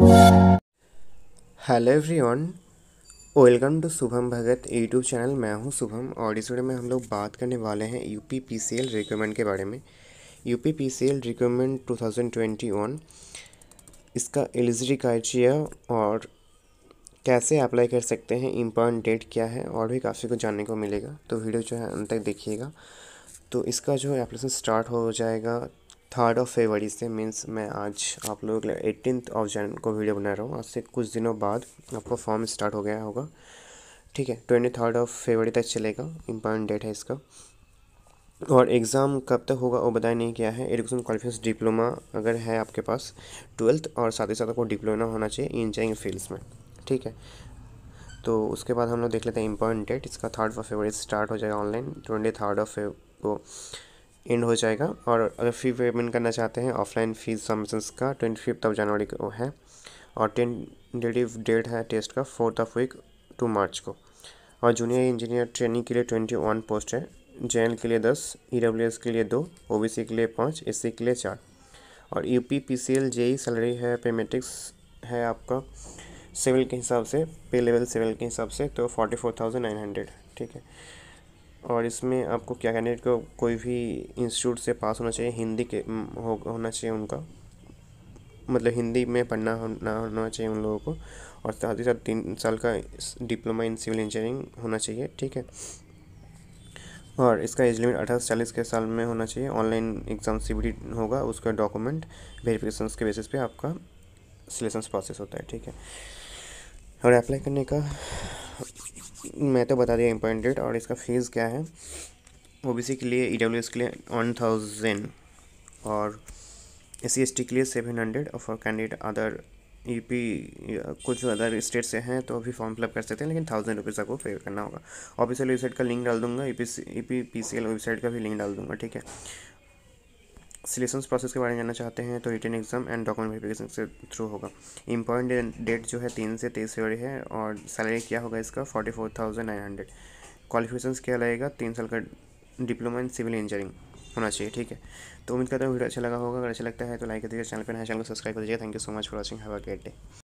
hello everyone welcome to Shubham Bhagat YouTube channel मैं हूं शुभम और इस वीडियो में हम लोग बात करने वाले हैं U P P C L recruitment के बारे में U P P C L recruitment two thousand twenty one इसका एलिजिटी क्राइटेरिया और कैसे अप्लाई कर सकते हैं इम्पॉर्टेंट डेट क्या है और भी काफ़ी कुछ जानने को मिलेगा तो वीडियो जो है अंत तक देखिएगा तो इसका जो है एप्लीकेशन स्टार्ट हो जाएगा थर्ड ऑफ फेवरी से मीन्स मैं आज आप लोगों के लिए एटीन ऑफ जन को वीडियो बना रहा हूँ आज से कुछ दिनों बाद आपको फॉर्म स्टार्ट हो गया होगा ठीक है ट्वेंटी थर्ड ऑफ फेवरी तक चलेगा इम्पॉर्टेंट डेट है इसका और एग्ज़ाम कब तक होगा वो बताया नहीं किया है एजुकेशन क्वालिफिकेशन डिप्लोमा अगर है आपके पास ट्वेल्थ और साथ ही साथ आपको डिप्लोमा होना चाहिए इंजीनियरिंग फील्ड्स में ठीक है तो उसके बाद हम लोग देख लेते हैं इम्पॉर्टेंट डेट इसका थर्ड ऑफ फेवरी स्टार्ट हो जाएगा ऑनलाइन ट्वेंटी थर्ड ऑफ को एंड हो जाएगा और अगर फी पेमेंट करना चाहते हैं ऑफलाइन फीस सबमिशन का ट्वेंटी फिफ्थ ऑफ जनवरी को है और टेंटेटिव डेट है टेस्ट का fourth of week two March को और जूनियर इंजीनियर ट्रेनिंग के लिए ट्वेंटी वन पोस्ट है जे के लिए दस ई e के लिए दो ओ के लिए पाँच एस के लिए चार और U P P C L J E salary है पेमेटिक्स है आपका सिविल के हिसाब से पे लेवल सिविल के हिसाब से तो forty four thousand nine hundred ठीक है और इसमें आपको क्या कैंडिडेट को कोई भी इंस्टीट्यूट से पास होना चाहिए हिंदी के हो होना चाहिए उनका मतलब हिंदी में पढ़ना होना होना चाहिए उन लोगों को और साथ ही साथ तीन साल का डिप्लोमा इन सिविल इंजीनियरिंग होना चाहिए ठीक है और इसका एज लिमिट अठारह से चालीस के साल में होना चाहिए ऑनलाइन एग्ज़ाम सी होगा उसका डॉक्यूमेंट वेरिफिकेशन के बेसिस पे आपका सिलेक्शन प्रोसेस होता है ठीक है और अप्लाई करने का मैं तो बता दिया इम्पोर्टेंट डेट और इसका फीस क्या है ओ बी सी के लिए ई डब्ल्यू एस के लिए वन थाउजेंड और एस सी एस टी के लिए सेवन हंड्रेड और for candidate other U P कुछ अदर स्टेट से हैं तो अभी फॉर्म फिलअप कर सकते हैं लेकिन थाउजेंड रुपीज़ आपको पे करना होगा ऑफिसियल वेबसाइट का लिंक डाल दूंगा E P E P P C L website का भी लिंक डाल दूंगा ठीक है सिलेक्शन प्रोसेस के बारे में जानना चाहते हैं तो written exam and document verification के थ्रू होगा इम्पॉर्टेंट डेट जो है तीन से तेईस फेवरी है और सैलरी क्या होगा इसका forty four thousand nine hundred qualification क्या लगेगा तीन साल का डिप्लोमा इन सिविल इंजीनियरिंग होना चाहिए ठीक है तो उम्मीद करता हूँ वीडियो अच्छा लगा होगा अगर अच्छा लगता है तो लाइक कर दीजिए चैनल पर नया चैनल को सब्सक्राइब कर दीजिए thank you so much for watching have a great day